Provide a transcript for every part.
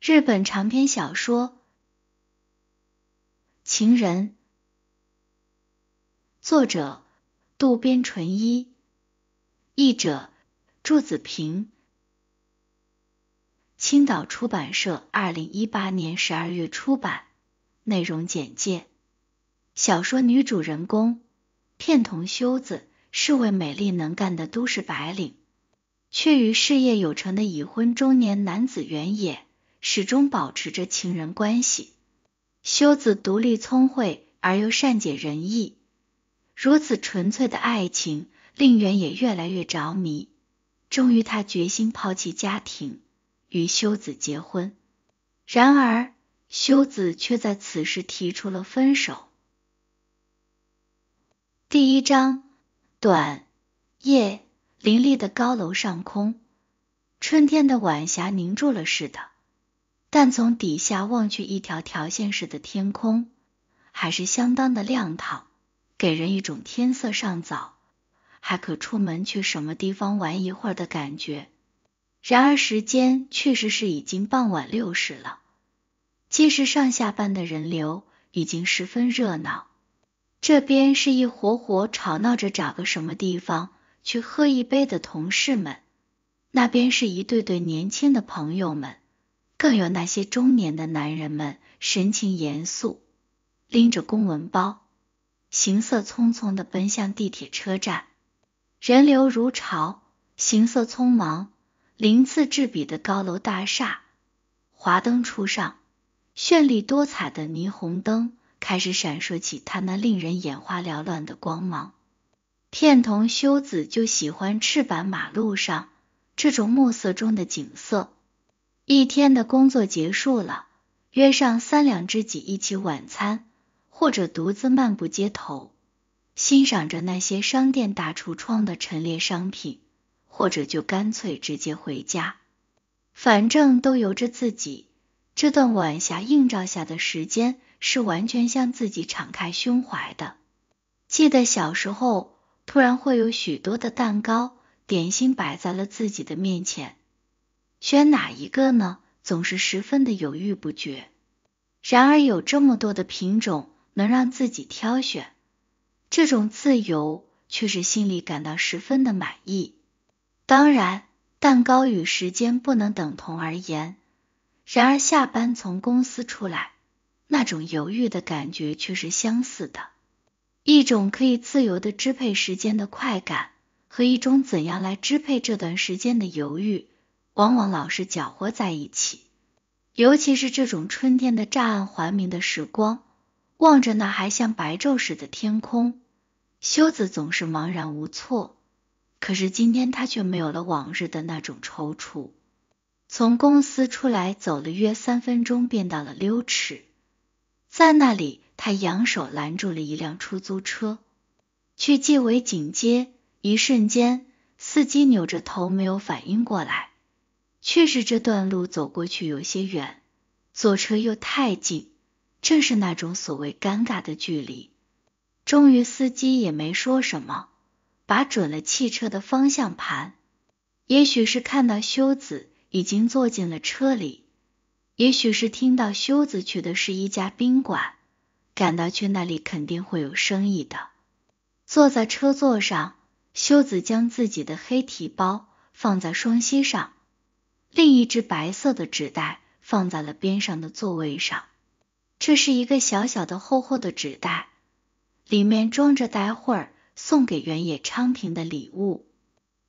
日本长篇小说《情人》，作者渡边淳一，译者祝子平，青岛出版社二零一八年十二月出版。内容简介：小说女主人公片桐修子是位美丽能干的都市白领，却与事业有成的已婚中年男子原野。始终保持着情人关系。修子独立、聪慧而又善解人意，如此纯粹的爱情令媛也越来越着迷。终于，他决心抛弃家庭，与修子结婚。然而，修子却在此时提出了分手。第一章，短夜，林立的高楼上空，春天的晚霞凝住了似的。但从底下望去，一条条线似的天空还是相当的亮堂，给人一种天色尚早，还可出门去什么地方玩一会儿的感觉。然而时间确实是已经傍晚六时了，既是上下班的人流已经十分热闹，这边是一伙伙吵闹着找个什么地方去喝一杯的同事们，那边是一对对年轻的朋友们。更有那些中年的男人们，神情严肃，拎着公文包，行色匆匆的奔向地铁车站。人流如潮，行色匆忙，鳞次栉比的高楼大厦，华灯初上，绚丽多彩的霓虹灯开始闪烁起，它那令人眼花缭乱的光芒。片桐修子就喜欢赤坂马路上这种墨色中的景色。一天的工作结束了，约上三两知己一起晚餐，或者独自漫步街头，欣赏着那些商店大橱窗的陈列商品，或者就干脆直接回家，反正都由着自己。这段晚霞映照下的时间是完全向自己敞开胸怀的。记得小时候，突然会有许多的蛋糕、点心摆在了自己的面前。选哪一个呢？总是十分的犹豫不决。然而有这么多的品种能让自己挑选，这种自由却是心里感到十分的满意。当然，蛋糕与时间不能等同而言。然而下班从公司出来，那种犹豫的感觉却是相似的，一种可以自由的支配时间的快感，和一种怎样来支配这段时间的犹豫。往往老是搅和在一起，尤其是这种春天的乍暗还明的时光。望着那还像白昼似的天空，修子总是茫然无措。可是今天他却没有了往日的那种踌躇。从公司出来，走了约三分钟，便到了溜池。在那里，他扬手拦住了一辆出租车，去纪委警街。一瞬间，司机扭着头，没有反应过来。确实，这段路走过去有些远，坐车又太近，正是那种所谓尴尬的距离。终于，司机也没说什么，把准了汽车的方向盘。也许是看到修子已经坐进了车里，也许是听到修子去的是一家宾馆，感到去那里肯定会有生意的。坐在车座上，修子将自己的黑提包放在双膝上。另一只白色的纸袋放在了边上的座位上，这是一个小小的、厚厚的纸袋，里面装着待会儿送给原野昌平的礼物。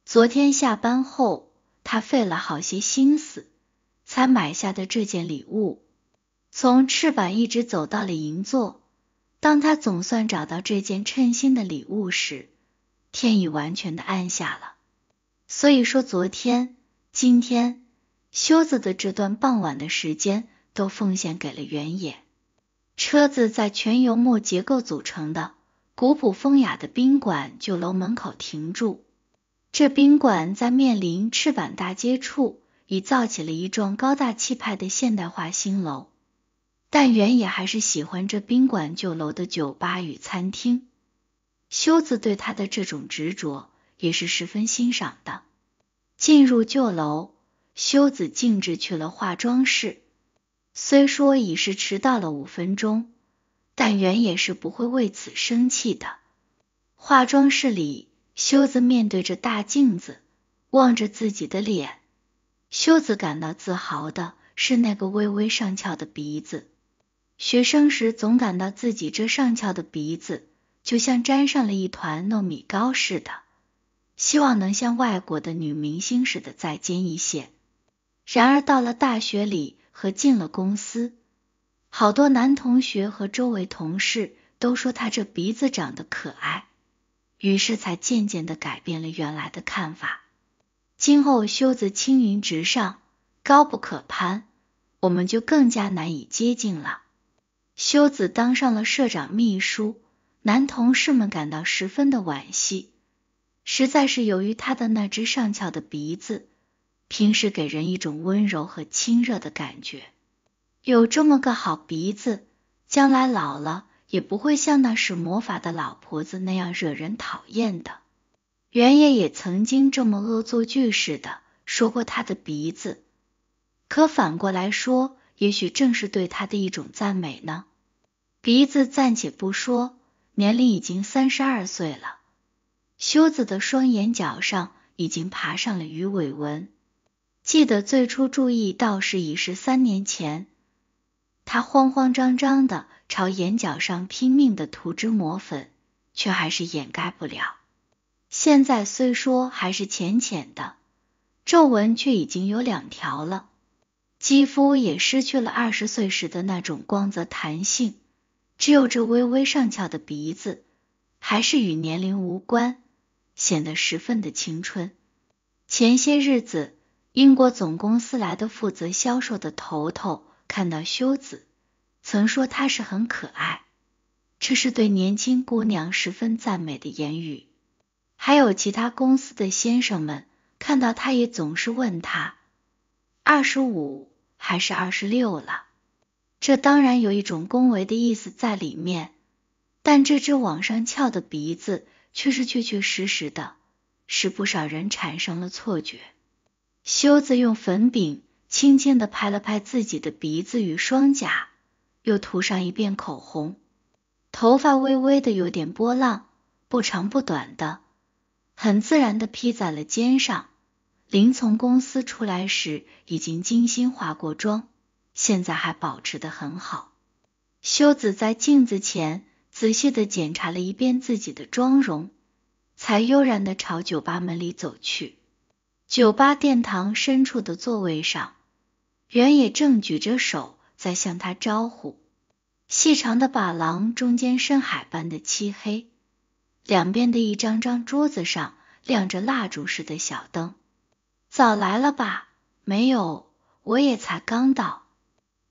昨天下班后，他费了好些心思才买下的这件礼物，从赤坂一直走到了银座。当他总算找到这件称心的礼物时，天已完全的暗下了。所以说，昨天、今天。修子的这段傍晚的时间都奉献给了原野。车子在全由木结构组成的古朴风雅的宾馆旧楼门口停住。这宾馆在面临赤坂大街处已造起了一幢高大气派的现代化新楼，但原野还是喜欢这宾馆旧楼的酒吧与餐厅。修子对他的这种执着也是十分欣赏的。进入旧楼。修子径直去了化妆室，虽说已是迟到了五分钟，但原也是不会为此生气的。化妆室里，修子面对着大镜子，望着自己的脸。修子感到自豪的是那个微微上翘的鼻子。学生时总感到自己这上翘的鼻子就像粘上了一团糯米糕似的，希望能像外国的女明星似的再尖一些。然而到了大学里和进了公司，好多男同学和周围同事都说他这鼻子长得可爱，于是才渐渐的改变了原来的看法。今后修子青云直上，高不可攀，我们就更加难以接近了。修子当上了社长秘书，男同事们感到十分的惋惜，实在是由于他的那只上翘的鼻子。平时给人一种温柔和亲热的感觉，有这么个好鼻子，将来老了也不会像那使魔法的老婆子那样惹人讨厌的。原野也曾经这么恶作剧似的说过他的鼻子，可反过来说，也许正是对他的一种赞美呢。鼻子暂且不说，年龄已经三十二岁了，修子的双眼角上已经爬上了鱼尾纹。记得最初注意道士已是三年前，他慌慌张张的朝眼角上拼命的涂脂抹粉，却还是掩盖不了。现在虽说还是浅浅的皱纹，却已经有两条了。肌肤也失去了二十岁时的那种光泽弹性，只有这微微上翘的鼻子还是与年龄无关，显得十分的青春。前些日子。英国总公司来的负责销售的头头看到修子，曾说她是很可爱，这是对年轻姑娘十分赞美的言语。还有其他公司的先生们看到她，也总是问他：“二十五还是二十六了？”这当然有一种恭维的意思在里面，但这只往上翘的鼻子却是确确实实的，使不少人产生了错觉。修子用粉饼轻轻的拍了拍自己的鼻子与双颊，又涂上一遍口红。头发微微的有点波浪，不长不短的，很自然的披在了肩上。临从公司出来时已经精心化过妆，现在还保持的很好。修子在镜子前仔细的检查了一遍自己的妆容，才悠然的朝酒吧门里走去。酒吧殿堂深处的座位上，原野正举着手在向他招呼。细长的把廊中间深海般的漆黑，两边的一张张桌子上亮着蜡烛似的小灯。早来了吧？没有，我也才刚到。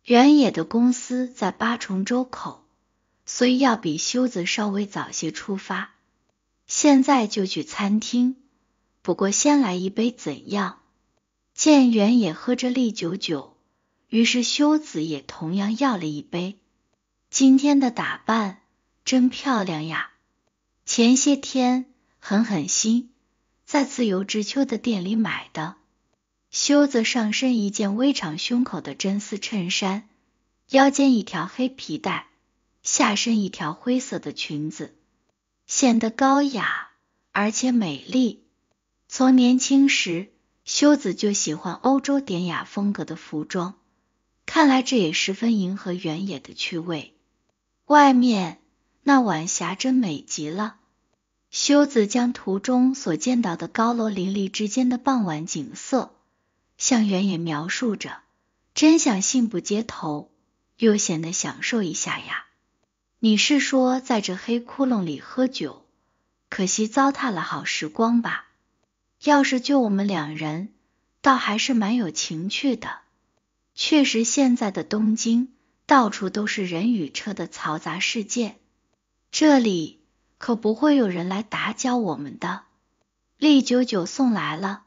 原野的公司在八重洲口，所以要比修子稍微早些出发。现在就去餐厅。不过，先来一杯怎样？健元也喝着利酒酒，于是修子也同样要了一杯。今天的打扮真漂亮呀！前些天狠狠心，在自由之秋的店里买的。修子上身一件微长胸口的真丝衬衫，腰间一条黑皮带，下身一条灰色的裙子，显得高雅而且美丽。从年轻时，修子就喜欢欧洲典雅风格的服装，看来这也十分迎合原野的趣味。外面那晚霞真美极了。修子将途中所见到的高楼林立之间的傍晚景色向原野描述着，真想信步街头，悠闲的享受一下呀。你是说在这黑窟窿里喝酒，可惜糟蹋了好时光吧？要是就我们两人，倒还是蛮有情趣的。确实，现在的东京到处都是人与车的嘈杂世界，这里可不会有人来打搅我们的。立九九送来了，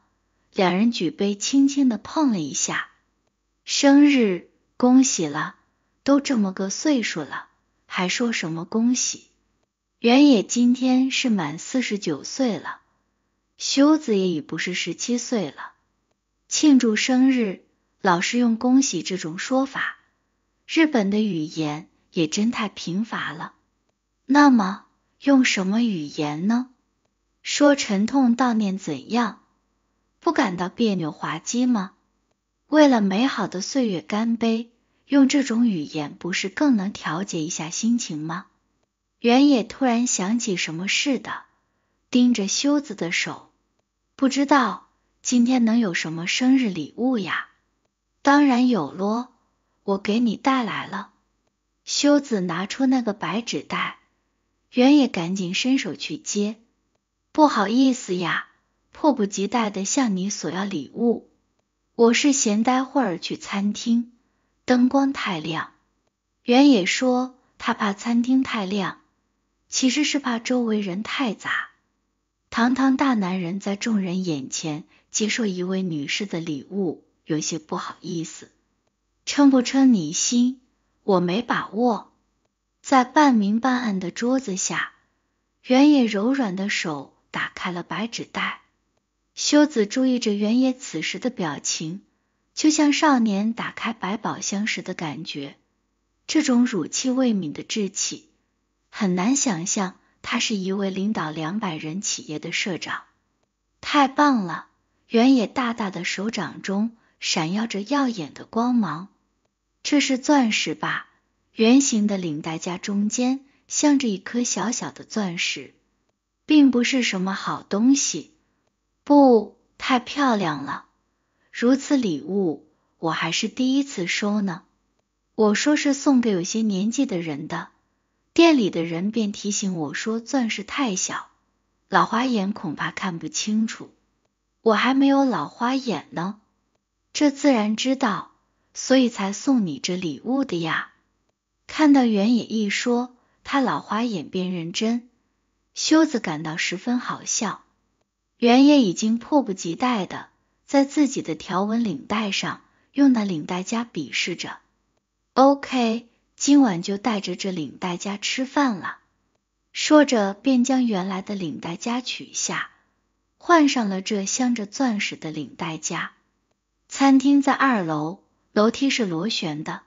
两人举杯，轻轻的碰了一下。生日，恭喜了！都这么个岁数了，还说什么恭喜？原野今天是满四十九岁了。修子也已不是十七岁了，庆祝生日，老是用“恭喜”这种说法，日本的语言也真太贫乏了。那么用什么语言呢？说沉痛悼念怎样，不感到别扭滑稽吗？为了美好的岁月干杯，用这种语言不是更能调节一下心情吗？原野突然想起什么似的。盯着修子的手，不知道今天能有什么生日礼物呀？当然有咯，我给你带来了。修子拿出那个白纸袋，原野赶紧伸手去接。不好意思呀，迫不及待的向你索要礼物。我是嫌待会儿去餐厅灯光太亮，原野说他怕餐厅太亮，其实是怕周围人太杂。堂堂大男人在众人眼前接受一位女士的礼物，有些不好意思。称不称你心，我没把握。在半明半暗的桌子下，原野柔软的手打开了白纸袋。修子注意着原野此时的表情，就像少年打开百宝箱时的感觉。这种乳气未泯的志气，很难想象。他是一位领导两百人企业的社长，太棒了！原野大大的手掌中闪耀着耀眼的光芒，这是钻石吧？圆形的领带夹中间镶着一颗小小的钻石，并不是什么好东西，不太漂亮了。如此礼物，我还是第一次收呢。我说是送给有些年纪的人的。店里的人便提醒我说：“钻石太小，老花眼恐怕看不清楚。我还没有老花眼呢，这自然知道，所以才送你这礼物的呀。”看到原野一说，他老花眼便认真，修子感到十分好笑。原野已经迫不及待的在自己的条纹领带上用那领带夹比试着。OK。今晚就带着这领带夹吃饭了。说着，便将原来的领带夹取下，换上了这镶着钻石的领带夹。餐厅在二楼，楼梯是螺旋的，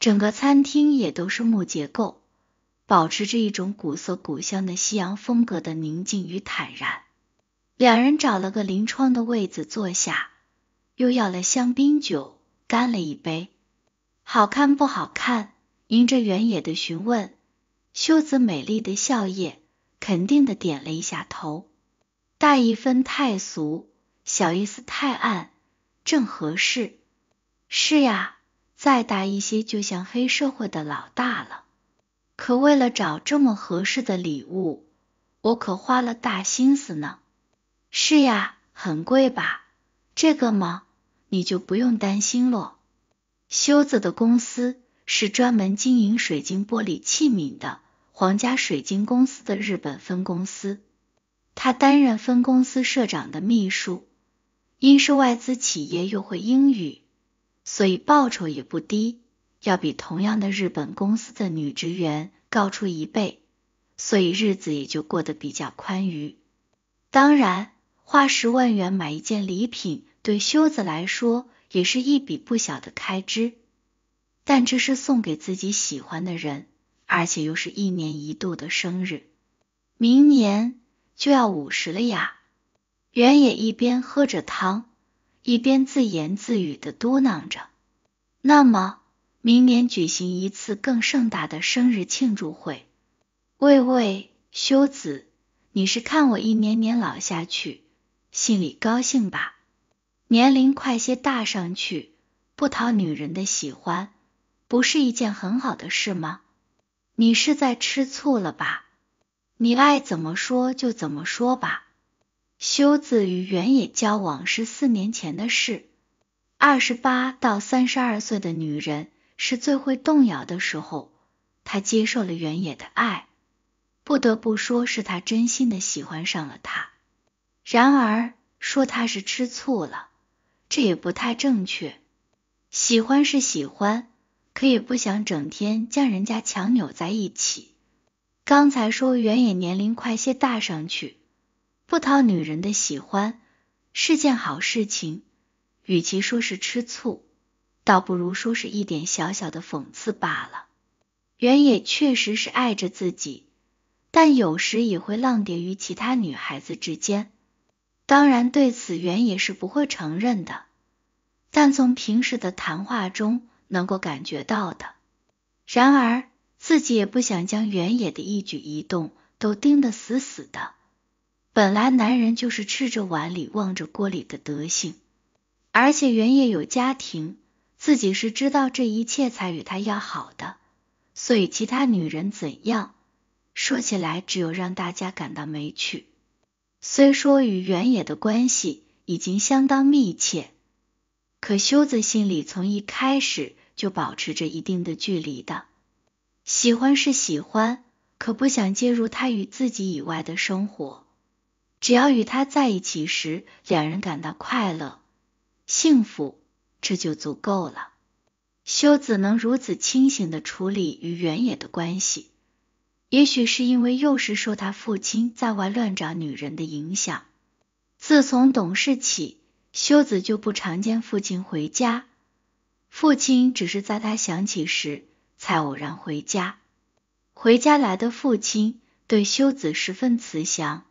整个餐厅也都是木结构，保持着一种古色古香的西洋风格的宁静与坦然。两人找了个临窗的位子坐下，又要了香槟酒，干了一杯。好看不好看？迎着原野的询问，修子美丽的笑靥，肯定的点了一下头。大一分太俗，小一丝太暗，正合适。是呀，再大一些就像黑社会的老大了。可为了找这么合适的礼物，我可花了大心思呢。是呀，很贵吧？这个嘛，你就不用担心咯。修子的公司。是专门经营水晶玻璃器皿的皇家水晶公司的日本分公司。他担任分公司社长的秘书，因是外资企业又会英语，所以报酬也不低，要比同样的日本公司的女职员高出一倍，所以日子也就过得比较宽裕。当然，花十万元买一件礼品，对修子来说也是一笔不小的开支。但这是送给自己喜欢的人，而且又是一年一度的生日，明年就要五十了呀！原野一边喝着汤，一边自言自语的嘟囔着：“那么，明年举行一次更盛大的生日庆祝会。”喂喂，修子，你是看我一年年老下去，心里高兴吧？年龄快些大上去，不讨女人的喜欢。不是一件很好的事吗？你是在吃醋了吧？你爱怎么说就怎么说吧。修子与原野交往是四年前的事。二十八到三十二岁的女人是最会动摇的时候。她接受了原野的爱，不得不说是她真心的喜欢上了他。然而说她是吃醋了，这也不太正确。喜欢是喜欢。可也不想整天将人家强扭在一起。刚才说原野年龄快些大上去，不讨女人的喜欢是件好事情。与其说是吃醋，倒不如说是一点小小的讽刺罢了。原野确实是爱着自己，但有时也会浪蝶于其他女孩子之间。当然，对此原野是不会承认的。但从平时的谈话中。能够感觉到的，然而自己也不想将原野的一举一动都盯得死死的。本来男人就是吃着碗里望着锅里的德性，而且原野有家庭，自己是知道这一切才与他要好的，所以其他女人怎样说起来，只有让大家感到没趣。虽说与原野的关系已经相当密切，可修子心里从一开始。就保持着一定的距离的，喜欢是喜欢，可不想介入他与自己以外的生活。只要与他在一起时，两人感到快乐、幸福，这就足够了。修子能如此清醒的处理与原野的关系，也许是因为幼时受他父亲在外乱找女人的影响。自从懂事起，修子就不常见父亲回家。父亲只是在他想起时才偶然回家。回家来的父亲对修子十分慈祥，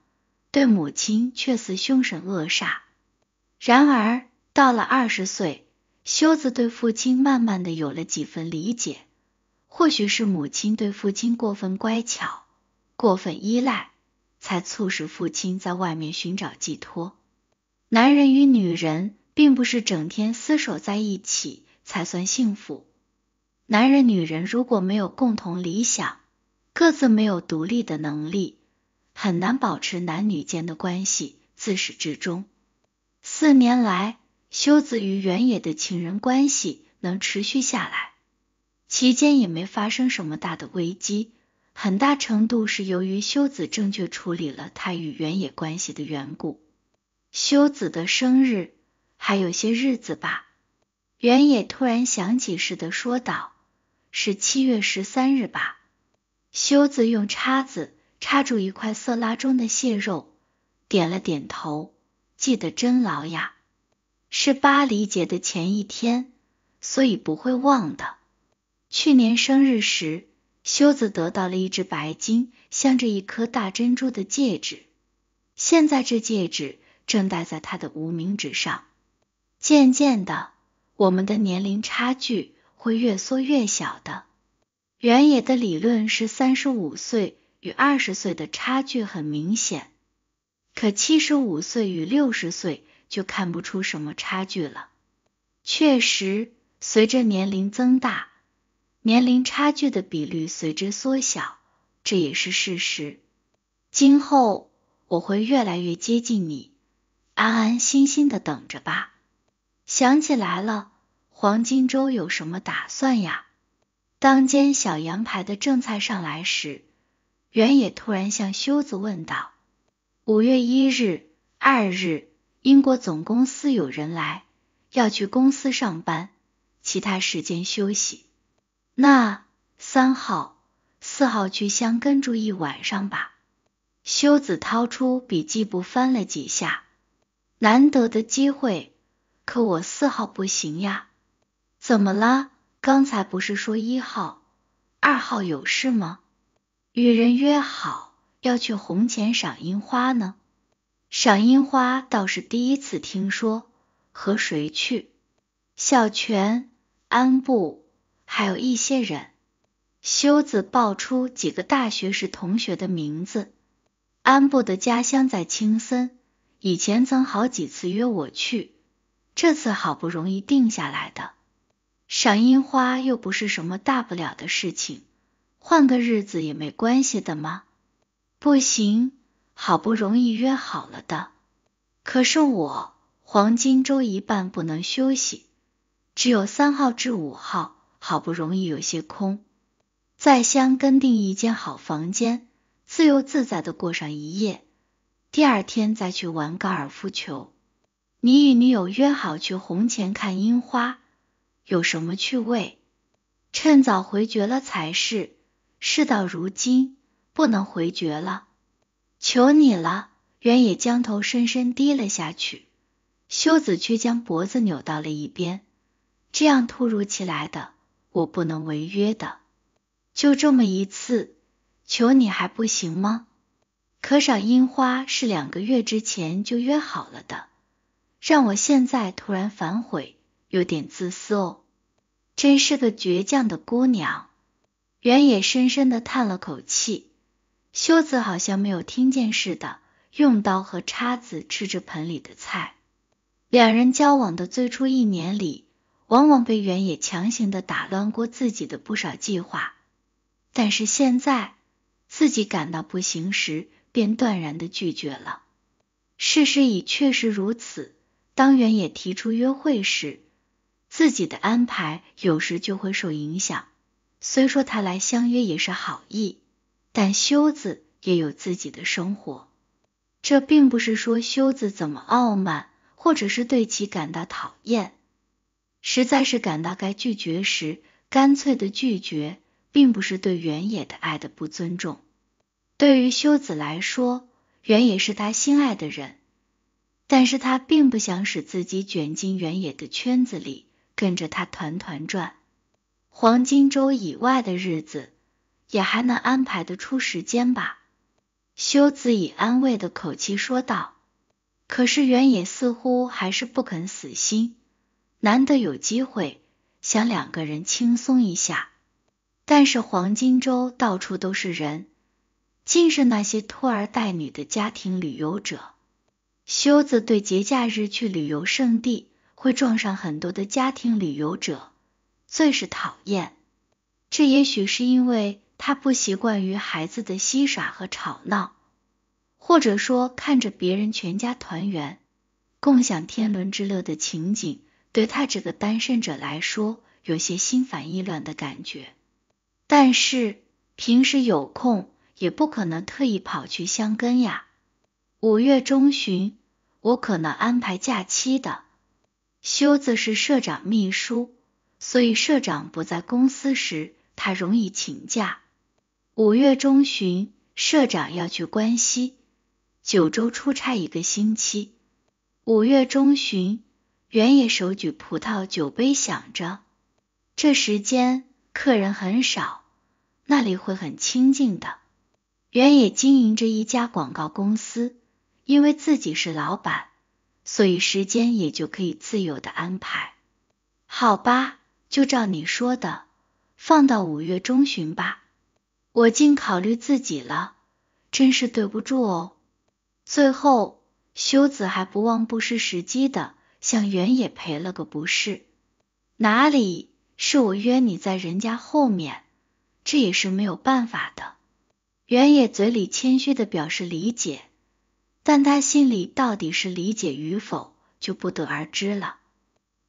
对母亲却似凶神恶煞。然而到了二十岁，修子对父亲慢慢的有了几分理解。或许是母亲对父亲过分乖巧、过分依赖，才促使父亲在外面寻找寄托。男人与女人并不是整天厮守在一起。才算幸福。男人女人如果没有共同理想，各自没有独立的能力，很难保持男女间的关系自始至终。四年来，修子与原野的情人关系能持续下来，期间也没发生什么大的危机，很大程度是由于修子正确处理了他与原野关系的缘故。修子的生日还有些日子吧。原野突然想起似的说道：“是七月十三日吧？”修子用叉子叉住一块色拉中的蟹肉，点了点头：“记得真牢呀，是巴黎节的前一天，所以不会忘的。”去年生日时，修子得到了一只白金镶着一颗大珍珠的戒指，现在这戒指正戴在他的无名指上。渐渐的。我们的年龄差距会越缩越小的。原野的理论是三十五岁与二十岁的差距很明显，可七十五岁与六十岁就看不出什么差距了。确实，随着年龄增大，年龄差距的比率随之缩小，这也是事实。今后我会越来越接近你，安安心心的等着吧。想起来了，黄金周有什么打算呀？当间小羊排的正菜上来时，原野突然向修子问道：“五月一日、二日，英国总公司有人来，要去公司上班，其他时间休息。那三号、四号去乡根住一晚上吧。”修子掏出笔记簿翻了几下，难得的机会。可我四号不行呀，怎么了？刚才不是说一号、二号有事吗？与人约好要去红前赏樱花呢。赏樱花倒是第一次听说，和谁去？小泉、安部，还有一些人。修子报出几个大学时同学的名字。安部的家乡在青森，以前曾好几次约我去。这次好不容易定下来的赏樱花又不是什么大不了的事情，换个日子也没关系的吗？不行，好不容易约好了的。可是我黄金周一半不能休息，只有三号至五号，好不容易有些空，在香根订一间好房间，自由自在的过上一夜，第二天再去玩高尔夫球。你与女友约好去红前看樱花，有什么趣味？趁早回绝了才是。事到如今，不能回绝了，求你了。原野将头深深低了下去，修子却将脖子扭到了一边。这样突如其来的，我不能违约的。就这么一次，求你还不行吗？可赏樱花是两个月之前就约好了的。让我现在突然反悔，有点自私哦，真是个倔强的姑娘。原野深深的叹了口气，修子好像没有听见似的，用刀和叉子吃着盆里的菜。两人交往的最初一年里，往往被原野强行的打乱过自己的不少计划，但是现在自己感到不行时，便断然的拒绝了。事实已确实如此。当原野提出约会时，自己的安排有时就会受影响。虽说他来相约也是好意，但修子也有自己的生活。这并不是说修子怎么傲慢，或者是对其感到讨厌，实在是感到该拒绝时干脆的拒绝，并不是对原野的爱的不尊重。对于修子来说，原野是他心爱的人。但是他并不想使自己卷进原野的圈子里，跟着他团团转。黄金周以外的日子，也还能安排得出时间吧？修子以安慰的口气说道。可是原野似乎还是不肯死心，难得有机会想两个人轻松一下，但是黄金周到处都是人，尽是那些拖儿带女的家庭旅游者。修子对节假日去旅游胜地会撞上很多的家庭旅游者最是讨厌。这也许是因为他不习惯于孩子的嬉耍和吵闹，或者说看着别人全家团圆、共享天伦之乐的情景，对他这个单身者来说有些心烦意乱的感觉。但是平时有空也不可能特意跑去香根呀。五月中旬。我可能安排假期的。修子是社长秘书，所以社长不在公司时，他容易请假。五月中旬，社长要去关西九州出差一个星期。五月中旬，原野手举葡萄酒杯，想着这时间客人很少，那里会很清静的。原野经营着一家广告公司。因为自己是老板，所以时间也就可以自由的安排。好吧，就照你说的，放到五月中旬吧。我竟考虑自己了，真是对不住哦。最后，修子还不忘不失时机的向原野赔了个不是。哪里是我约你在人家后面？这也是没有办法的。原野嘴里谦虚的表示理解。但他心里到底是理解与否，就不得而知了。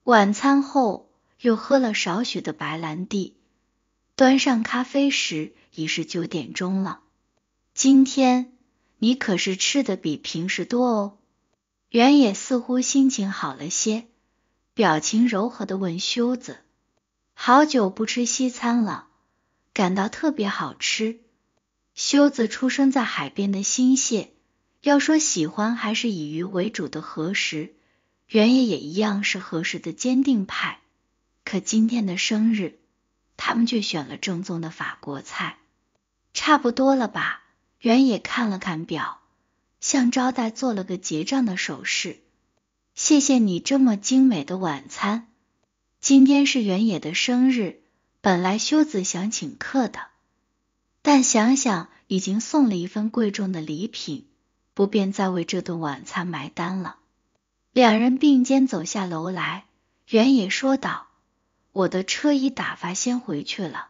晚餐后又喝了少许的白兰地，端上咖啡时已是九点钟了。今天你可是吃的比平时多哦。原野似乎心情好了些，表情柔和的问修子：“好久不吃西餐了，感到特别好吃。”修子出生在海边的新泻。要说喜欢还是以鱼为主的何时，原野也一样是何时的坚定派。可今天的生日，他们却选了正宗的法国菜，差不多了吧？原野看了看表，向招待做了个结账的手势。谢谢你这么精美的晚餐。今天是原野的生日，本来修子想请客的，但想想已经送了一份贵重的礼品。不便再为这顿晚餐埋单了。两人并肩走下楼来，原野说道：“我的车已打发，先回去了。”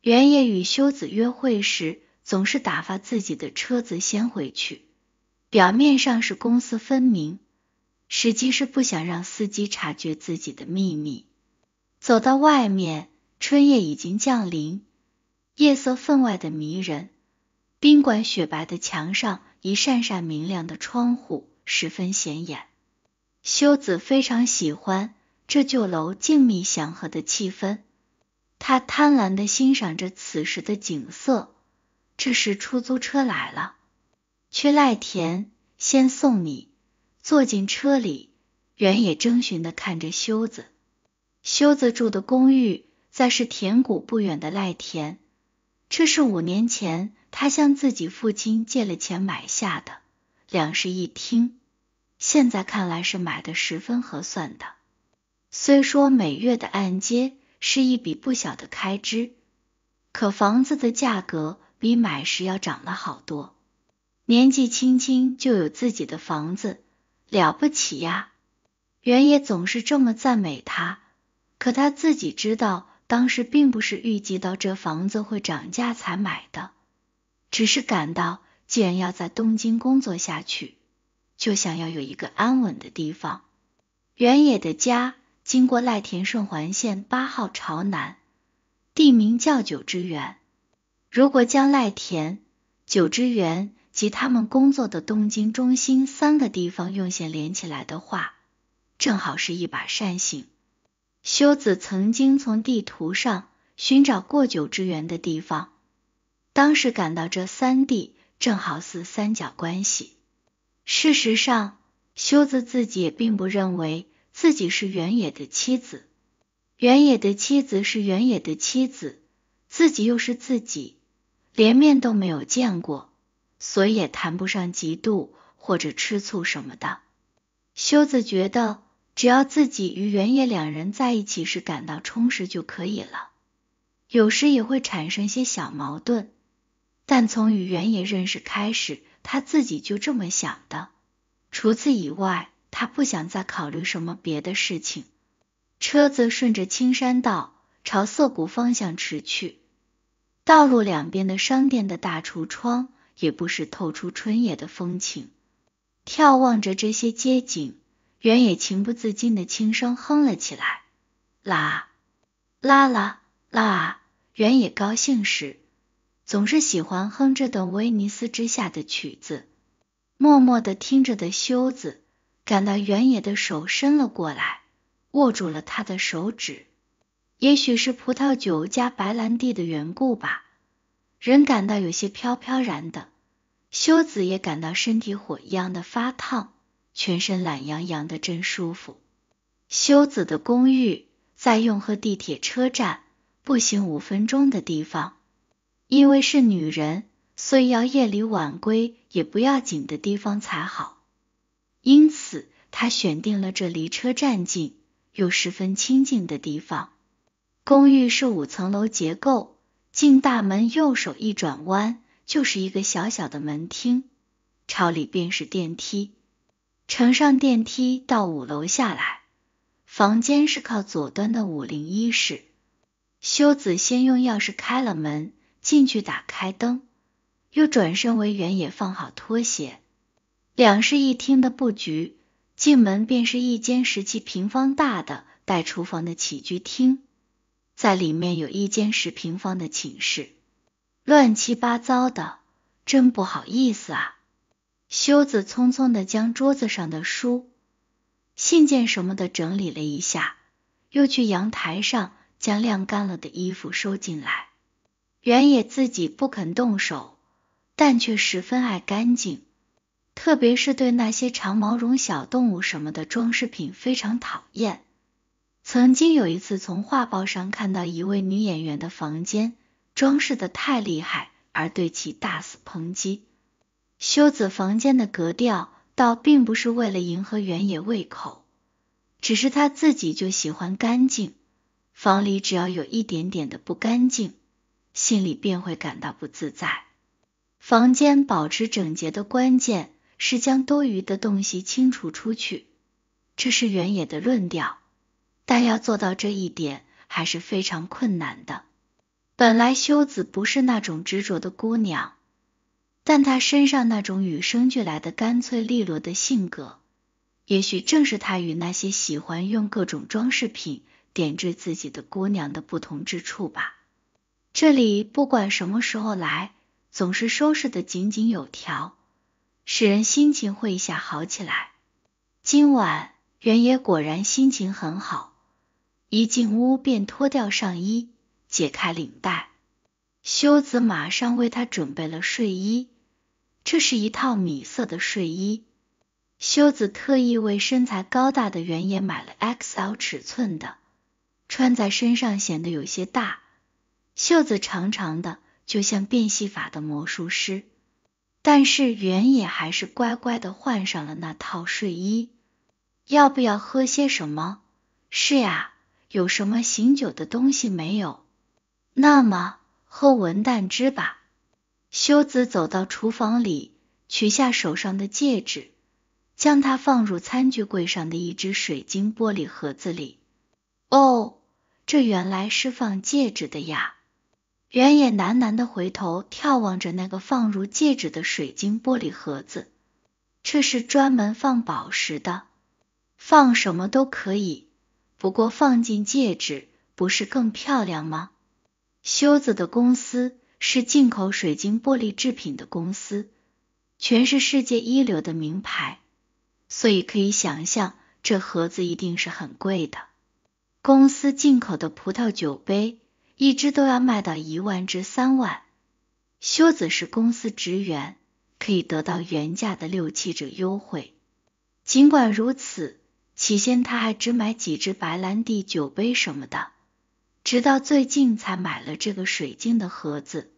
原野与修子约会时，总是打发自己的车子先回去，表面上是公私分明，实际是不想让司机察觉自己的秘密。走到外面，春夜已经降临，夜色分外的迷人。宾馆雪白的墙上，一扇扇明亮的窗户十分显眼。修子非常喜欢这旧楼静谧祥和的气氛，他贪婪的欣赏着此时的景色。这时，出租车来了，去赖田，先送你。坐进车里，原野征询的看着修子。修子住的公寓在是田谷不远的赖田，这是五年前。他向自己父亲借了钱买下的两室一厅，现在看来是买的十分合算的。虽说每月的按揭是一笔不小的开支，可房子的价格比买时要涨了好多。年纪轻轻就有自己的房子，了不起呀！原野总是这么赞美他，可他自己知道，当时并不是预计到这房子会涨价才买的。只是感到，既然要在东京工作下去，就想要有一个安稳的地方。原野的家经过赖田顺环线八号朝南，地名叫九之园。如果将赖田、九之园及他们工作的东京中心三个地方用线连起来的话，正好是一把扇形。修子曾经从地图上寻找过九之园的地方。当时感到这三地正好似三角关系。事实上，修子自己也并不认为自己是原野的妻子，原野的妻子是原野的妻子，自己又是自己，连面都没有见过，所以也谈不上嫉妒或者吃醋什么的。修子觉得，只要自己与原野两人在一起时感到充实就可以了。有时也会产生些小矛盾。但从与原野认识开始，他自己就这么想的。除此以外，他不想再考虑什么别的事情。车子顺着青山道朝涩谷方向驰去，道路两边的商店的大橱窗也不时透出春野的风情。眺望着这些街景，原野情不自禁的轻声哼了起来：啦啦啦啦。原野高兴时。总是喜欢哼着《的《威尼斯之夏》的曲子，默默的听着的修子，感到原野的手伸了过来，握住了他的手指。也许是葡萄酒加白兰地的缘故吧，人感到有些飘飘然的。修子也感到身体火一样的发烫，全身懒洋洋的，真舒服。修子的公寓在运河地铁车站步行五分钟的地方。因为是女人，所以要夜里晚归也不要紧的地方才好。因此，他选定了这离车站近又十分清静的地方。公寓是五层楼结构，进大门右手一转弯就是一个小小的门厅，朝里便是电梯。乘上电梯到五楼下来，房间是靠左端的五零一室。修子先用钥匙开了门。进去打开灯，又转身为原野放好拖鞋。两室一厅的布局，进门便是一间十七平方大的带厨房的起居厅，在里面有一间十平方的寝室，乱七八糟的，真不好意思啊！修子匆匆的将桌子上的书、信件什么的整理了一下，又去阳台上将晾干了的衣服收进来。原野自己不肯动手，但却十分爱干净，特别是对那些长毛绒小动物什么的装饰品非常讨厌。曾经有一次从画报上看到一位女演员的房间装饰的太厉害，而对其大肆抨击。修子房间的格调倒并不是为了迎合原野胃口，只是他自己就喜欢干净，房里只要有一点点的不干净。心里便会感到不自在。房间保持整洁的关键是将多余的东西清除出去，这是原野的论调。但要做到这一点还是非常困难的。本来修子不是那种执着的姑娘，但她身上那种与生俱来的干脆利落的性格，也许正是她与那些喜欢用各种装饰品点缀自己的姑娘的不同之处吧。这里不管什么时候来，总是收拾的井井有条，使人心情会一下好起来。今晚原野果然心情很好，一进屋便脱掉上衣，解开领带。修子马上为他准备了睡衣，这是一套米色的睡衣。修子特意为身材高大的原野买了 XL 尺寸的，穿在身上显得有些大。袖子长长的，就像变戏法的魔术师，但是原野还是乖乖的换上了那套睡衣。要不要喝些什么？是呀，有什么醒酒的东西没有？那么喝文旦汁吧。修子走到厨房里，取下手上的戒指，将它放入餐具柜上的一只水晶玻璃盒子里。哦，这原来是放戒指的呀。原野喃喃的回头眺望着那个放入戒指的水晶玻璃盒子，这是专门放宝石的，放什么都可以，不过放进戒指不是更漂亮吗？修子的公司是进口水晶玻璃制品的公司，全是世界一流的名牌，所以可以想象这盒子一定是很贵的。公司进口的葡萄酒杯。一只都要卖到一万至三万。修子是公司职员，可以得到原价的六七折优惠。尽管如此，起先他还只买几只白兰地酒杯什么的，直到最近才买了这个水晶的盒子。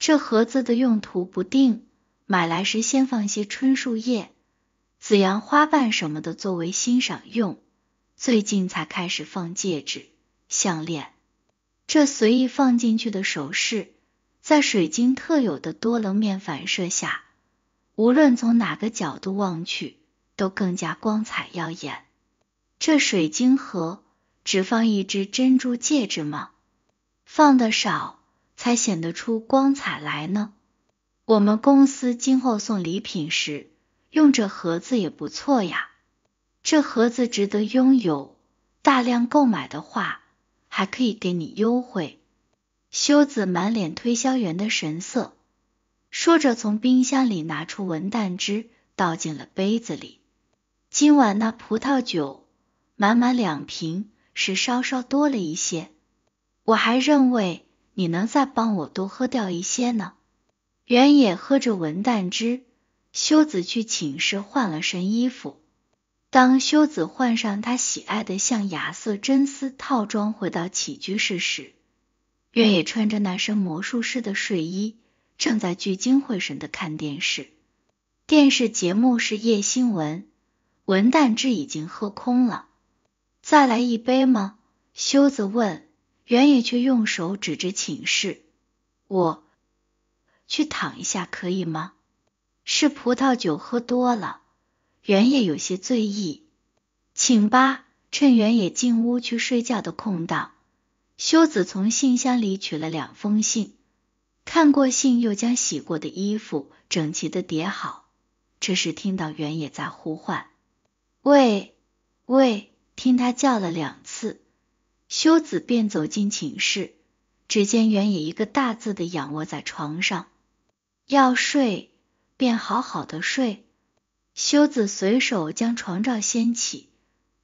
这盒子的用途不定，买来时先放些春树叶、紫阳花瓣什么的作为欣赏用。最近才开始放戒指、项链。这随意放进去的首饰，在水晶特有的多棱面反射下，无论从哪个角度望去，都更加光彩耀眼。这水晶盒只放一只珍珠戒指吗？放得少才显得出光彩来呢。我们公司今后送礼品时用这盒子也不错呀。这盒子值得拥有，大量购买的话。还可以给你优惠，修子满脸推销员的神色，说着从冰箱里拿出文旦汁，倒进了杯子里。今晚那葡萄酒满满两瓶，是稍稍多了一些，我还认为你能再帮我多喝掉一些呢。原野喝着文旦汁，修子去寝室换了身衣服。当修子换上他喜爱的象牙色真丝套装回到起居室时，原野穿着那身魔术师的睡衣，正在聚精会神的看电视。电视节目是夜新闻，文旦汁已经喝空了，再来一杯吗？修子问。原野却用手指着寝室：“我去躺一下可以吗？是葡萄酒喝多了。”原野有些醉意，请吧。趁原野进屋去睡觉的空档，修子从信箱里取了两封信，看过信，又将洗过的衣服整齐的叠好。这时听到原野在呼唤：“喂，喂！”听他叫了两次，修子便走进寝室，只见原野一个大字的仰卧在床上，要睡便好好的睡。修子随手将床罩掀起，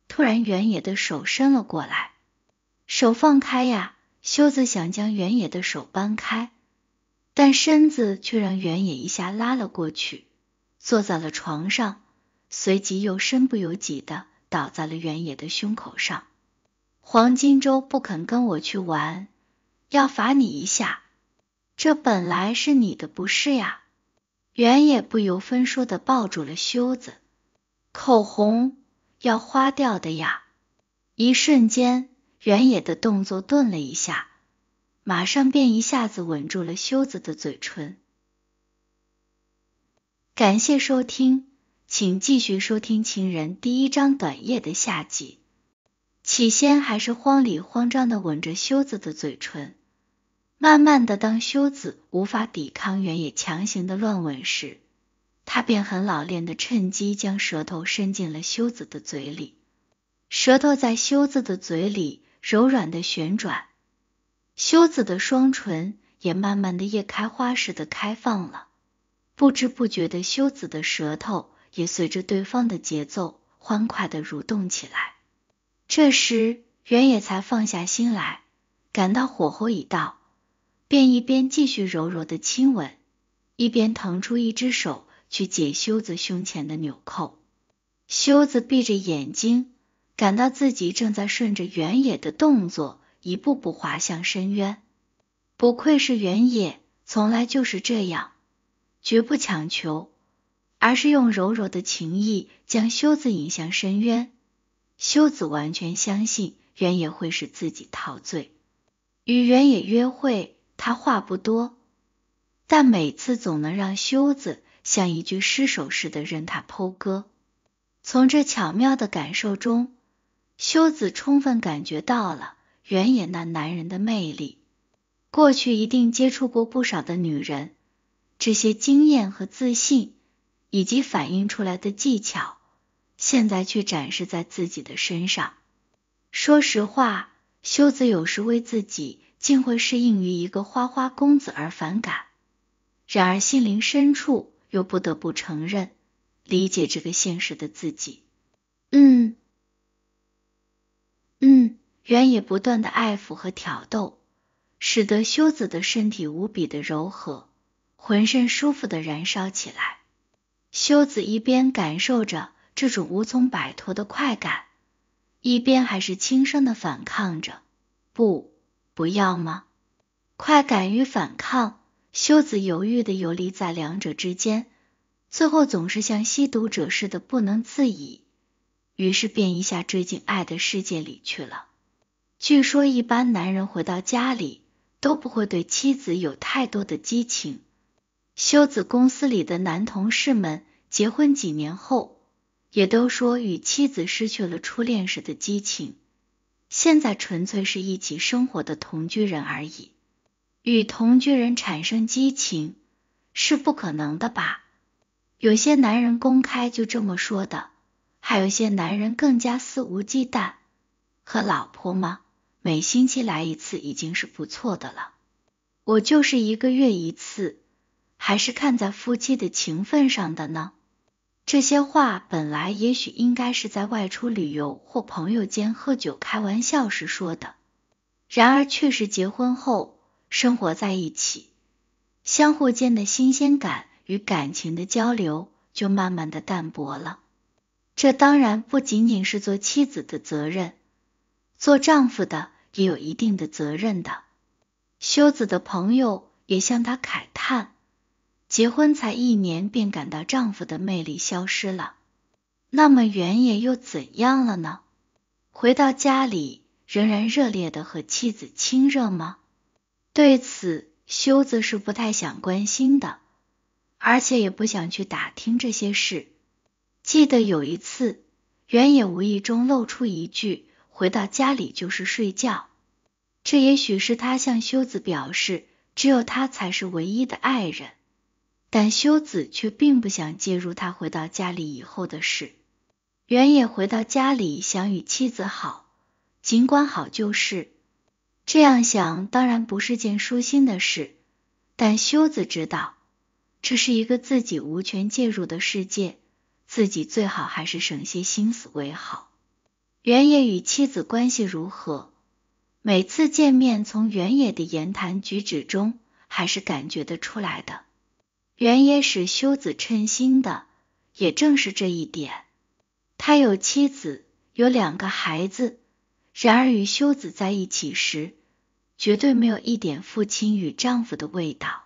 突然原野的手伸了过来，手放开呀！修子想将原野的手扳开，但身子却让原野一下拉了过去，坐在了床上，随即又身不由己的倒在了原野的胸口上。黄金周不肯跟我去玩，要罚你一下，这本来是你的，不是呀？原野不由分说的抱住了修子，口红要花掉的呀。一瞬间，原野的动作顿了一下，马上便一下子吻住了修子的嘴唇。感谢收听，请继续收听《情人》第一章短夜的下集。起先还是慌里慌张的吻着修子的嘴唇。慢慢的，当修子无法抵抗原野强行的乱吻时，他便很老练的趁机将舌头伸进了修子的嘴里，舌头在修子的嘴里柔软的旋转，修子的双唇也慢慢的叶开花似的开放了，不知不觉的修子的舌头也随着对方的节奏欢快的蠕动起来。这时原野才放下心来，感到火候已到。便一边继续柔柔的亲吻，一边腾出一只手去解修子胸前的纽扣。修子闭着眼睛，感到自己正在顺着原野的动作一步步滑向深渊。不愧是原野，从来就是这样，绝不强求，而是用柔柔的情意将修子引向深渊。修子完全相信原野会使自己陶醉，与原野约会。他话不多，但每次总能让修子像一具尸首似的任他剖割。从这巧妙的感受中，修子充分感觉到了原野那男人的魅力。过去一定接触过不少的女人，这些经验和自信，以及反映出来的技巧，现在却展示在自己的身上。说实话，修子有时为自己。竟会适应于一个花花公子而反感，然而心灵深处又不得不承认理解这个现实的自己。嗯嗯，原野不断的爱抚和挑逗，使得修子的身体无比的柔和，浑身舒服的燃烧起来。修子一边感受着这种无从摆脱的快感，一边还是轻声的反抗着，不。不要吗？快敢于反抗！修子犹豫的游离在两者之间，最后总是像吸毒者似的不能自已，于是便一下坠进爱的世界里去了。据说一般男人回到家里都不会对妻子有太多的激情。修子公司里的男同事们结婚几年后，也都说与妻子失去了初恋时的激情。现在纯粹是一起生活的同居人而已，与同居人产生激情是不可能的吧？有些男人公开就这么说的，还有些男人更加肆无忌惮。和老婆吗？每星期来一次已经是不错的了，我就是一个月一次，还是看在夫妻的情分上的呢。这些话本来也许应该是在外出旅游或朋友间喝酒开玩笑时说的，然而却是结婚后生活在一起，相互间的新鲜感与感情的交流就慢慢的淡薄了。这当然不仅仅是做妻子的责任，做丈夫的也有一定的责任的。修子的朋友也向他慨叹。结婚才一年，便感到丈夫的魅力消失了。那么原野又怎样了呢？回到家里，仍然热烈的和妻子亲热吗？对此修子是不太想关心的，而且也不想去打听这些事。记得有一次，原野无意中露出一句：“回到家里就是睡觉。”这也许是他向修子表示，只有他才是唯一的爱人。但修子却并不想介入他回到家里以后的事。原野回到家里，想与妻子好，尽管好就是这样想，当然不是件舒心的事。但修子知道，这是一个自己无权介入的世界，自己最好还是省些心思为好。原野与妻子关系如何，每次见面，从原野的言谈举止中还是感觉得出来的。原野使修子称心的，也正是这一点。他有妻子，有两个孩子，然而与修子在一起时，绝对没有一点父亲与丈夫的味道。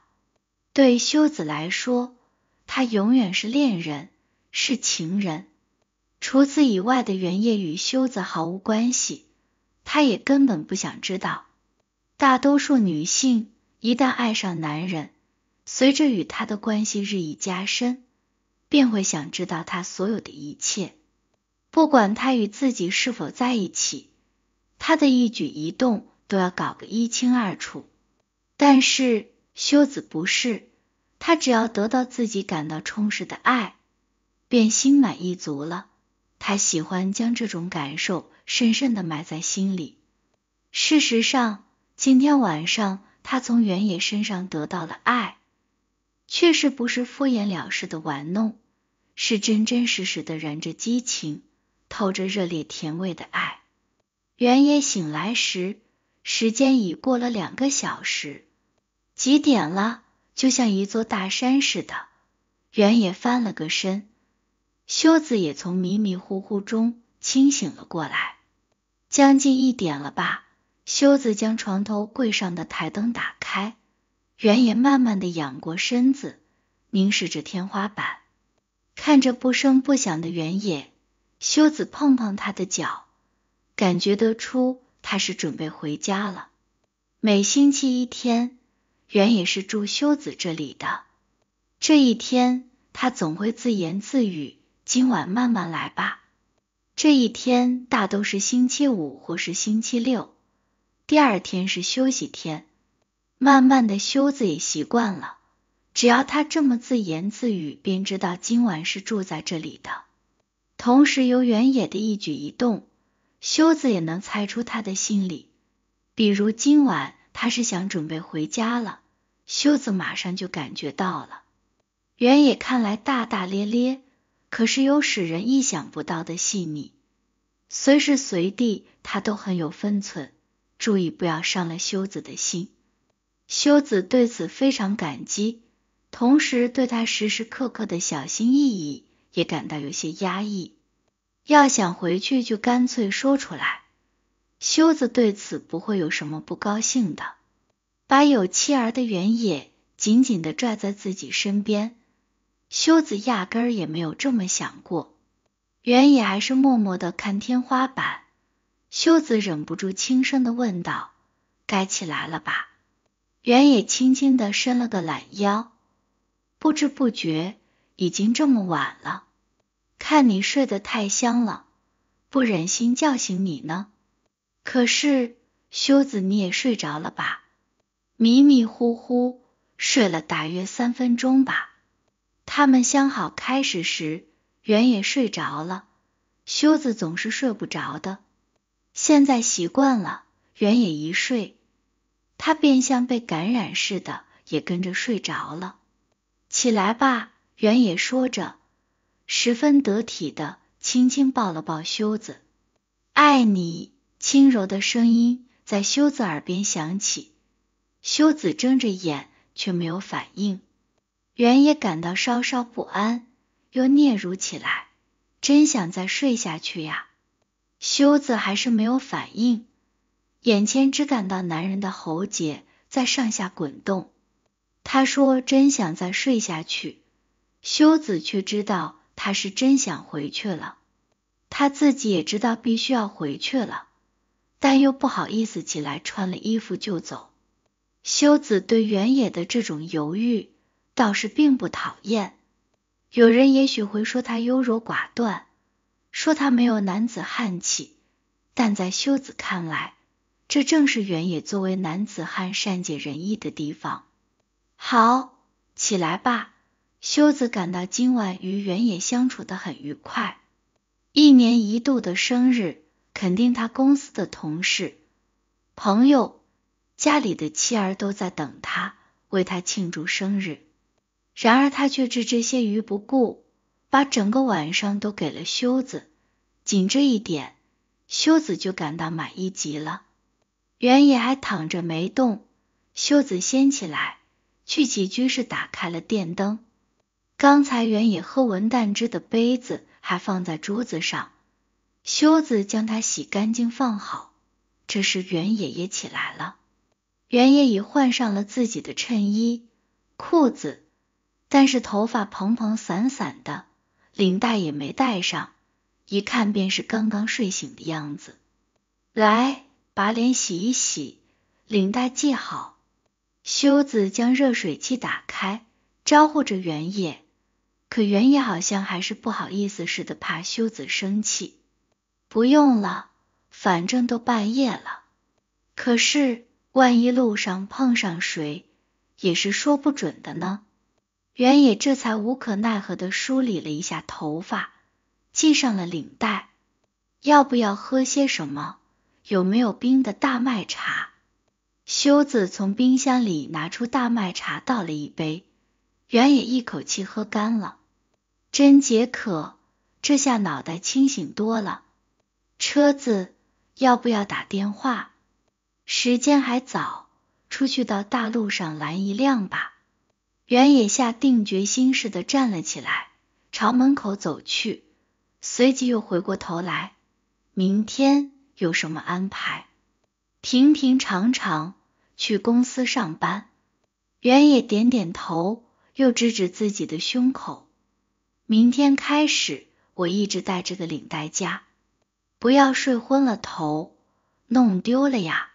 对修子来说，他永远是恋人，是情人。除此以外的原野与修子毫无关系，他也根本不想知道。大多数女性一旦爱上男人。随着与他的关系日益加深，便会想知道他所有的一切，不管他与自己是否在一起，他的一举一动都要搞个一清二楚。但是修子不是，他只要得到自己感到充实的爱，便心满意足了。他喜欢将这种感受深深的埋在心里。事实上，今天晚上他从原野身上得到了爱。确实不是敷衍了事的玩弄，是真真实实的燃着激情、透着热烈甜味的爱。原野醒来时，时间已过了两个小时，几点了？就像一座大山似的。原野翻了个身，修子也从迷迷糊糊中清醒了过来。将近一点了吧？修子将床头柜上的台灯打开。原野慢慢的仰过身子，凝视着天花板，看着不声不响的原野，修子碰碰他的脚，感觉得出他是准备回家了。每星期一天，原野是住修子这里的，这一天他总会自言自语：“今晚慢慢来吧。”这一天大都是星期五或是星期六，第二天是休息天。慢慢的，修子也习惯了。只要他这么自言自语，便知道今晚是住在这里的。同时，由原野的一举一动，修子也能猜出他的心理。比如今晚他是想准备回家了，修子马上就感觉到了。原野看来大大咧咧，可是有使人意想不到的细腻。随时随地，他都很有分寸，注意不要伤了修子的心。修子对此非常感激，同时对他时时刻刻的小心翼翼也感到有些压抑。要想回去，就干脆说出来，修子对此不会有什么不高兴的。把有妻儿的原野紧紧的拽在自己身边，修子压根儿也没有这么想过。原野还是默默的看天花板，修子忍不住轻声的问道：“该起来了吧？”原野轻轻的伸了个懒腰，不知不觉已经这么晚了。看你睡得太香了，不忍心叫醒你呢。可是修子，你也睡着了吧？迷迷糊糊睡了大约三分钟吧。他们相好开始时，原野睡着了，修子总是睡不着的。现在习惯了，原野一睡。他便像被感染似的，也跟着睡着了。起来吧，原野说着，十分得体的轻轻抱了抱修子，爱你。轻柔的声音在修子耳边响起，修子睁着眼却没有反应。原野感到稍稍不安，又嗫嚅起来，真想再睡下去呀。修子还是没有反应。眼前只感到男人的喉结在上下滚动。他说：“真想再睡下去。”修子却知道他是真想回去了，他自己也知道必须要回去了，但又不好意思起来穿了衣服就走。修子对原野的这种犹豫倒是并不讨厌。有人也许会说他优柔寡断，说他没有男子汉气，但在修子看来，这正是原野作为男子汉善解人意的地方。好，起来吧，修子感到今晚与原野相处的很愉快。一年一度的生日，肯定他公司的同事、朋友、家里的妻儿都在等他，为他庆祝生日。然而他却置这些于不顾，把整个晚上都给了修子。仅这一点，修子就感到满意极了。原野还躺着没动，修子掀起来，去起居室打开了电灯。刚才原野喝文旦汁的杯子还放在桌子上，修子将它洗干净放好。这时原野也起来了，原野已换上了自己的衬衣、裤子，但是头发蓬蓬散散的，领带也没戴上，一看便是刚刚睡醒的样子。来。把脸洗一洗，领带系好。修子将热水器打开，招呼着原野。可原野好像还是不好意思似的，怕修子生气。不用了，反正都半夜了。可是万一路上碰上谁，也是说不准的呢。原野这才无可奈何的梳理了一下头发，系上了领带。要不要喝些什么？有没有冰的大麦茶？修子从冰箱里拿出大麦茶，倒了一杯，原野一口气喝干了，真解渴。这下脑袋清醒多了。车子要不要打电话？时间还早，出去到大路上拦一辆吧。原野下定决心似的站了起来，朝门口走去，随即又回过头来。明天。有什么安排？平平常常去公司上班。原野点点头，又指指自己的胸口。明天开始，我一直戴这个领带夹，不要睡昏了头，弄丢了呀！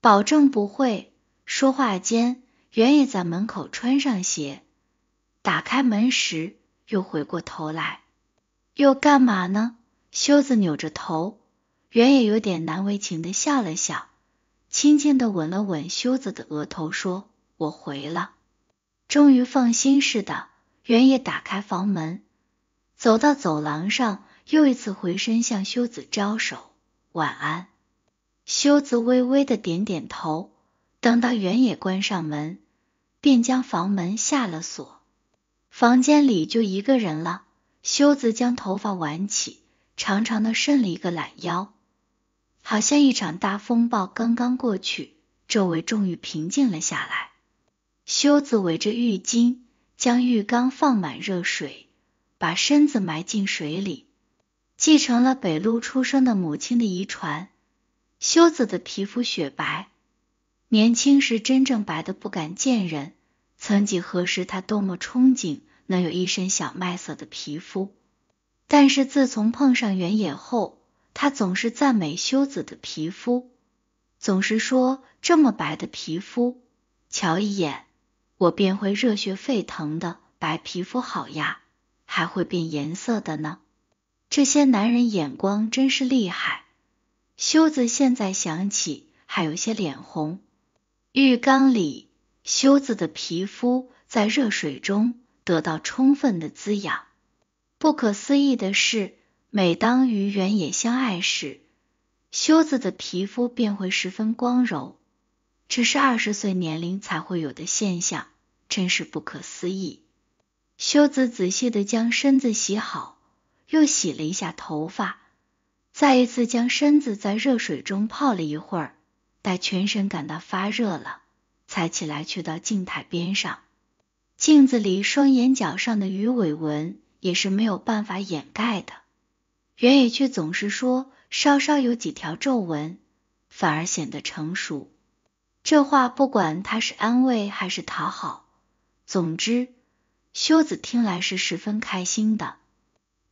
保证不会。说话间，原野在门口穿上鞋，打开门时又回过头来，又干嘛呢？修子扭着头。原野有点难为情的笑了笑，轻轻的吻了吻修子的额头，说：“我回了。”终于放心似的，原野打开房门，走到走廊上，又一次回身向修子招手：“晚安。”修子微微的点点头。等到原野关上门，便将房门下了锁。房间里就一个人了。修子将头发挽起，长长的伸了一个懒腰。好像一场大风暴刚刚过去，周围终于平静了下来。修子围着浴巾，将浴缸放满热水，把身子埋进水里。继承了北路出生的母亲的遗传，修子的皮肤雪白，年轻时真正白的不敢见人。曾几何时，他多么憧憬能有一身小麦色的皮肤，但是自从碰上原野后。他总是赞美修子的皮肤，总是说这么白的皮肤，瞧一眼我便会热血沸腾的。白皮肤好呀，还会变颜色的呢。这些男人眼光真是厉害。修子现在想起还有些脸红。浴缸里，修子的皮肤在热水中得到充分的滋养。不可思议的是。每当与原野相爱时，修子的皮肤便会十分光柔，这是二十岁年龄才会有的现象，真是不可思议。修子仔细的将身子洗好，又洗了一下头发，再一次将身子在热水中泡了一会儿，待全身感到发热了，才起来去到镜台边上。镜子里双眼角上的鱼尾纹也是没有办法掩盖的。原野却总是说：“稍稍有几条皱纹，反而显得成熟。”这话不管他是安慰还是讨好，总之修子听来是十分开心的。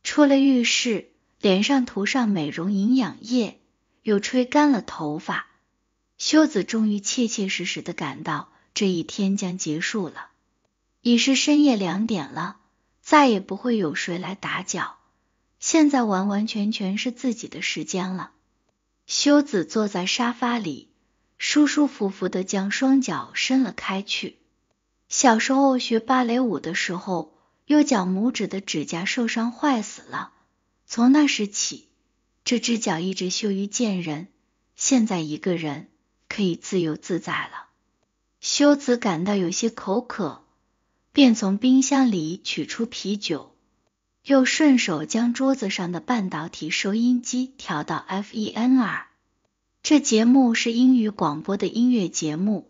出了浴室，脸上涂上美容营养液，又吹干了头发，修子终于切切实实的感到这一天将结束了。已是深夜两点了，再也不会有谁来打搅。现在完完全全是自己的时间了。修子坐在沙发里，舒舒服服的将双脚伸了开去。小时候学芭蕾舞的时候，右脚拇指的指甲受伤坏死了，从那时起，这只脚一直羞于见人。现在一个人可以自由自在了。修子感到有些口渴，便从冰箱里取出啤酒。又顺手将桌子上的半导体收音机调到 F E N 二。这节目是英语广播的音乐节目，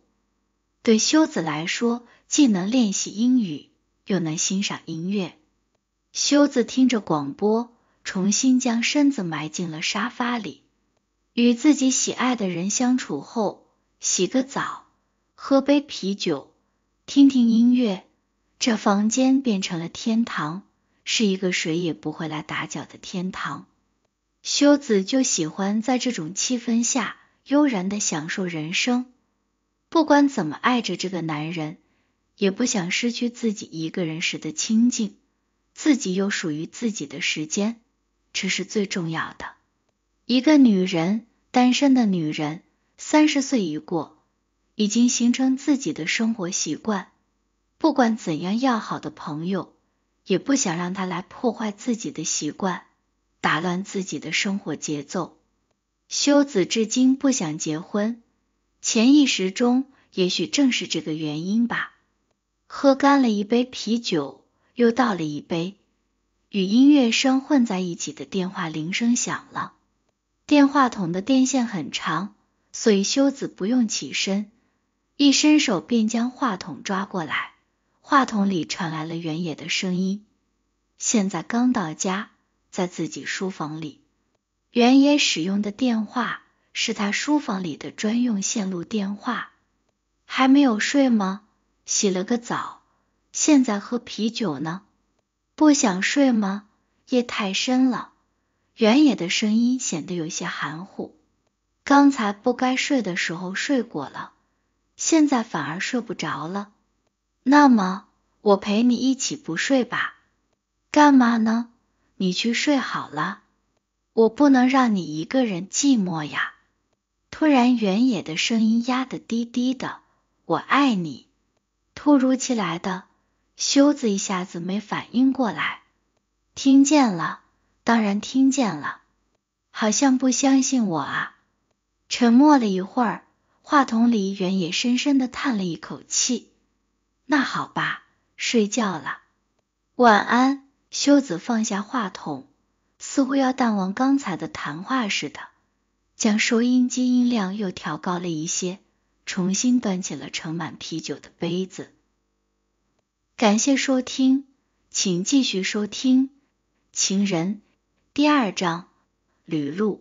对修子来说既能练习英语，又能欣赏音乐。修子听着广播，重新将身子埋进了沙发里。与自己喜爱的人相处后，洗个澡，喝杯啤酒，听听音乐，这房间变成了天堂。是一个谁也不会来打搅的天堂。修子就喜欢在这种气氛下悠然的享受人生。不管怎么爱着这个男人，也不想失去自己一个人时的清静，自己有属于自己的时间，这是最重要的。一个女人，单身的女人，三十岁一过，已经形成自己的生活习惯。不管怎样要好的朋友。也不想让他来破坏自己的习惯，打乱自己的生活节奏。修子至今不想结婚，潜意识中也许正是这个原因吧。喝干了一杯啤酒，又倒了一杯，与音乐声混在一起的电话铃声响了。电话筒的电线很长，所以修子不用起身，一伸手便将话筒抓过来。话筒里传来了原野的声音。现在刚到家，在自己书房里。原野使用的电话是他书房里的专用线路电话。还没有睡吗？洗了个澡，现在喝啤酒呢。不想睡吗？夜太深了。原野的声音显得有些含糊。刚才不该睡的时候睡过了，现在反而睡不着了。那么，我陪你一起不睡吧？干嘛呢？你去睡好了，我不能让你一个人寂寞呀。突然，原野的声音压得低低的：“我爱你。”突如其来的，修子一下子没反应过来。听见了，当然听见了。好像不相信我啊。沉默了一会儿，话筒里原野深深的叹了一口气。那好吧，睡觉了，晚安，修子。放下话筒，似乎要淡忘刚才的谈话似的，将收音机音量又调高了一些，重新端起了盛满啤酒的杯子。感谢收听，请继续收听《情人》第二章，吕露》。